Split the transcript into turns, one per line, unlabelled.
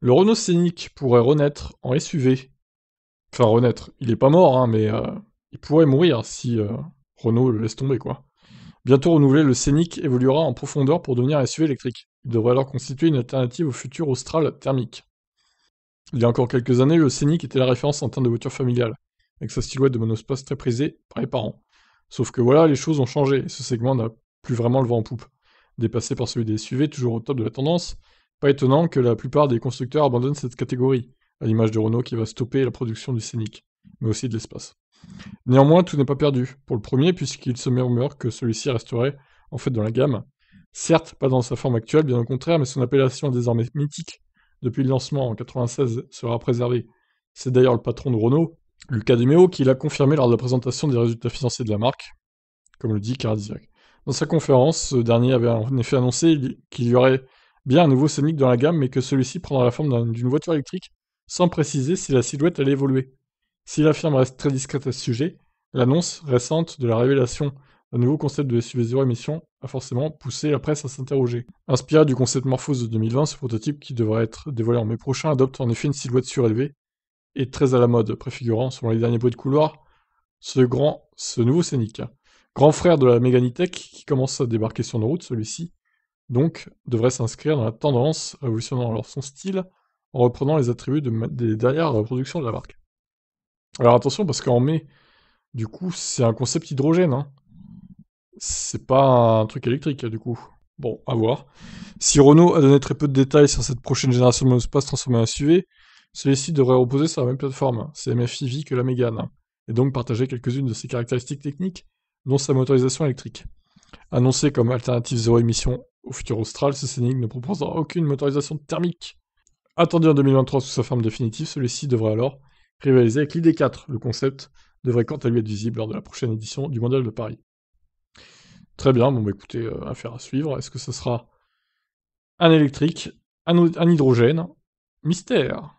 Le Renault Scénic pourrait renaître en SUV. Enfin, renaître. Il est pas mort, hein, mais euh, il pourrait mourir si euh, Renault le laisse tomber, quoi. Bientôt renouvelé, le Scénic évoluera en profondeur pour devenir un SUV électrique. Il devrait alors constituer une alternative au futur Austral thermique. Il y a encore quelques années, le Scénic était la référence en termes de voiture familiale, avec sa silhouette de monospace très prisée par les parents. Sauf que voilà, les choses ont changé, et ce segment n'a plus vraiment le vent en poupe. Dépassé par celui des SUV, toujours au top de la tendance, pas étonnant que la plupart des constructeurs abandonnent cette catégorie, à l'image de Renault qui va stopper la production du Scénic, mais aussi de l'espace. Néanmoins, tout n'est pas perdu pour le premier, puisqu'il se murmure que celui-ci resterait en fait dans la gamme. Certes, pas dans sa forme actuelle, bien au contraire, mais son appellation désormais mythique depuis le lancement en 1996 sera préservée. C'est d'ailleurs le patron de Renault, Lucas Demeo, qui l'a confirmé lors de la présentation des résultats financiers de la marque, comme le dit Caradiac. Dans sa conférence, ce dernier avait en effet annoncé qu'il y aurait bien un nouveau Sonic dans la gamme, mais que celui-ci prendra la forme d'une voiture électrique, sans préciser si la silhouette allait évoluer. Si la firme reste très discrète à ce sujet, l'annonce récente de la révélation d'un nouveau concept de SUV zéro émission a forcément poussé la presse à s'interroger. Inspiré du concept Morphose de 2020, ce prototype qui devrait être dévoilé en mai prochain adopte en effet une silhouette surélevée et très à la mode, préfigurant, selon les derniers bruits de couloir, ce, grand, ce nouveau Scénic. Grand frère de la Meganitech qui commence à débarquer sur nos routes, celui-ci donc devrait s'inscrire dans la tendance, révolutionnant alors son style en reprenant les attributs de, des dernières reproductions de la marque. Alors attention, parce qu'en mai, du coup, c'est un concept hydrogène. Hein. C'est pas un truc électrique, du coup. Bon, à voir. Si Renault a donné très peu de détails sur cette prochaine génération de monospace transformée en SUV, celui-ci devrait reposer sur la même plateforme, cmf mfiv que la Mégane, et donc partager quelques-unes de ses caractéristiques techniques, dont sa motorisation électrique. Annoncée comme alternative zéro émission au futur austral, ce Scénic ne proposera aucune motorisation thermique. Attendu en 2023 sous sa forme définitive, celui-ci devrait alors rivaliser avec l'ID4. Le concept devrait quant à lui être visible lors de la prochaine édition du Mondial de Paris. Très bien, bon bah, écoutez, euh, affaire à suivre. Est-ce que ce sera un électrique, un hydrogène Mystère